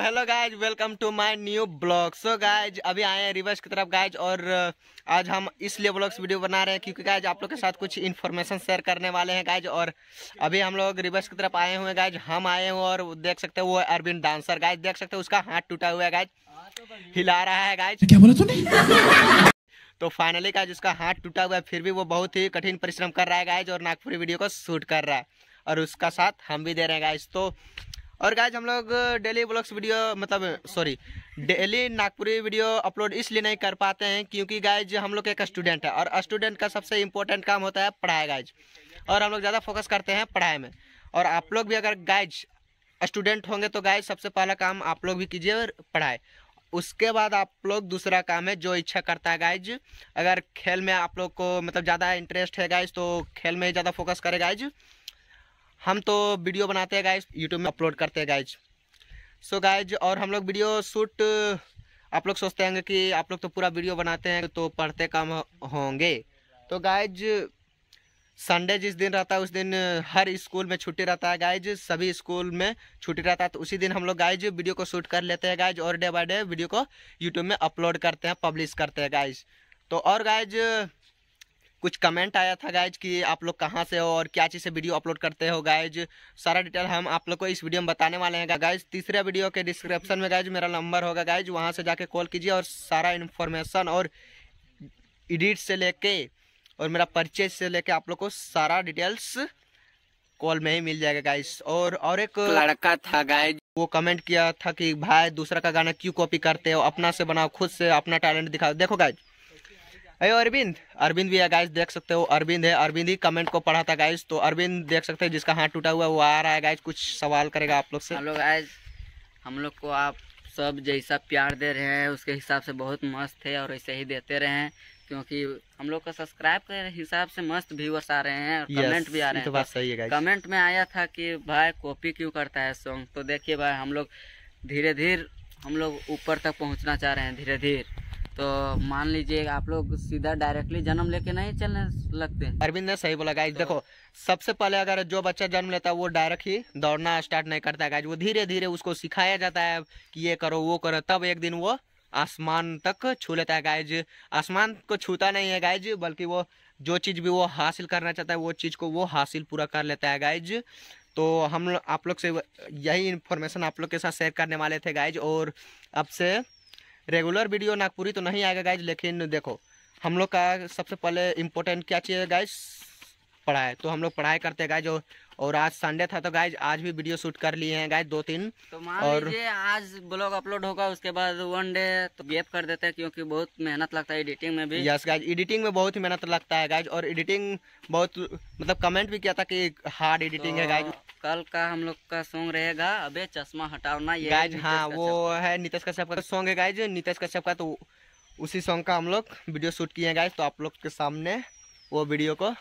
hello guys welcome to my new blog so guys अभी आए हैं रिवर्स की तरफ गाइज और uh, आज हम इसलिए ब्लॉग्स वीडियो बना रहे हैं क्योंकि गाइज आप लोग के साथ कुछ इन्फॉर्मेशन शेयर करने वाले हैं गाइज और अभी हम लोग रिवर्स की तरफ आए हुए हैं गाइज हम आए हुए और देख सकते हैं वो अरविंद डांसर गाइज देख सकते हैं उसका हाथ टूटा हुआ है गाइज हिला रहा है गाइज क्या बोला तूने तो फाइनली गाइज उसका हाथ टूटा हुआ है फिर भी वो बहुत ही कठिन परिश्रम कर रहा है गाइज और नागपुरी वीडियो को शूट कर रहा है और उसका साथ हम भी दे रहे हैं गाइज तो और गाइज हम लोग डेली ब्लॉग्स वीडियो मतलब sorry daily Nagpuri video upload इसलिए नहीं कर पाते हैं क्योंकि गाइज हम लोग एक स्टूडेंट है और स्टूडेंट का सबसे इम्पोर्टेंट काम होता है पढ़ाई गाइज और हम लोग ज़्यादा फोकस करते हैं पढ़ाई में और आप लोग भी अगर गाइज स्टूडेंट होंगे तो गाइज सबसे पहला काम आप लोग भी कीजिए और पढ़ाई उसके बाद आप लोग दूसरा काम है जो इच्छा करता है गाइज अगर खेल में आप लोग को मतलब ज़्यादा इंटरेस्ट है गाइज तो खेल में ही ज़्यादा फोकस करे गाइज हम तो वीडियो बनाते हैं गाइज यूट्यूब में अपलोड करते हैं गाइज सो गाइज और हम लोग वीडियो शूट आप लोग सोचते होंगे कि आप लोग तो पूरा वीडियो बनाते हैं तो पढ़ते कम होंगे तो गाइज संडे जिस दिन रहता है उस दिन हर स्कूल में छुट्टी रहता है गाइज सभी स्कूल में छुट्टी रहता है तो उसी दिन हम लोग गाइज वीडियो को शूट कर लेते हैं गाइज और डे बाय डे वीडियो को यूट्यूब में अपलोड करते हैं पब्लिश करते हैं गाइज तो और गाइज कुछ कमेंट आया था गाइज कि आप लोग कहाँ से हो और क्या चीज़ से वीडियो अपलोड करते हो गाइज सारा डिटेल हम आप लोग को इस वीडियो में बताने वाले हैं गाइज तीसरे वीडियो के डिस्क्रिप्शन में गाइज मेरा नंबर होगा गाइज वहाँ से जाके कॉल कीजिए और सारा इन्फॉर्मेशन और एडिट से लेके और मेरा परचेज से लेके आप लोग को सारा डिटेल्स कॉल में ही मिल जाएगा गाइस और और एक लड़का था गाइस वो कमेंट किया था कि भाई दूसरा का गाना क्यों कॉपी करते हो अपना से बनाओ खुद से अपना टैलेंट दिखाओ देखो गाइस अरे अरविंद अरविंद भी है गाइस देख सकते हो अरविंद है अरविंद ही कमेंट को पढ़ा था गाइस तो अरविंद देख सकते हैं जिसका हाथ टूटा हुआ है वो आ रहा है गाइस कुछ सवाल करेगा आप लोग से हम लोग आज हम लोग को आप सब जैसा प्यार दे रहे हैं उसके हिसाब से बहुत मस्त है और ऐसे ही देते रहे हैं क्योंकि हम लोग का सब्सक्राइब के हिसाब से मस्त व्यूअर्स आ रहे हैं और yes, कमेंट भी आ रहे हैं तो बात सही है कमेंट में आया था कि भाई कॉपी क्यों करता है सॉन्ग तो देखिए भाई हम लोग धीरे धीरे हम लोग ऊपर तक पहुंचना चाह रहे हैं धीरे धीरे तो मान लीजिए आप लोग सीधा डायरेक्टली जन्म लेके नहीं चलने लगते अरविंद ने सही बोला गाइज तो, देखो सबसे पहले अगर जो बच्चा जन्म लेता है वो डायरेक्ट ही दौड़ना स्टार्ट नहीं करता गाइज वो धीरे धीरे उसको सिखाया जाता है कि ये करो वो करो तब एक दिन वो आसमान तक छू लेता है गाइज आसमान को छूता नहीं है गाइज बल्कि वो जो चीज़ भी वो हासिल करना चाहता है वो चीज़ को वो हासिल पूरा कर लेता है गाइज तो हम आप लोग से यही इन्फॉर्मेशन आप लोग के साथ शेयर करने वाले थे गाइज और अब से रेगुलर वीडियो नागपुरी तो नहीं आएगा गाइज लेकिन देखो हम लोग का सबसे पहले इम्पोर्टेंट क्या चाहिए गाइज पढ़ाई तो हम लोग पढ़ाई करते हैं गाइज और आज संडे था तो गाइज आज भी वीडियो शूट कर लिए हैं गाइज दो तीन तो और आज ब्लॉग अपलोड होगा उसके बाद वन डे तो गेप कर देते हैं क्योंकि बहुत मेहनत लगता है एडिटिंग में भी यस गाइज एडिटिंग में बहुत ही मेहनत लगता है गाइज और एडिटिंग बहुत मतलब कमेंट भी किया था कि हार्ड एडिटिंग तो... है गाइज कल का हम लोग का सॉन्ग रहेगा अबे चश्मा हटाओ ना ये गाइज हाँ वो है नीतीश कश्यप का सॉन्ग है गाइज नीतेश कश्यप का तो उसी सॉन्ग का हम लोग वीडियो शूट किए हैं गाइज तो आप लोग के सामने वो वीडियो को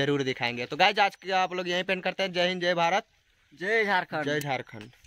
जरूर दिखाएंगे तो गाइज आज के आप लोग यहीं पेंट करते हैं जय हिंद जय भारत जय झारखंड जय झारखंड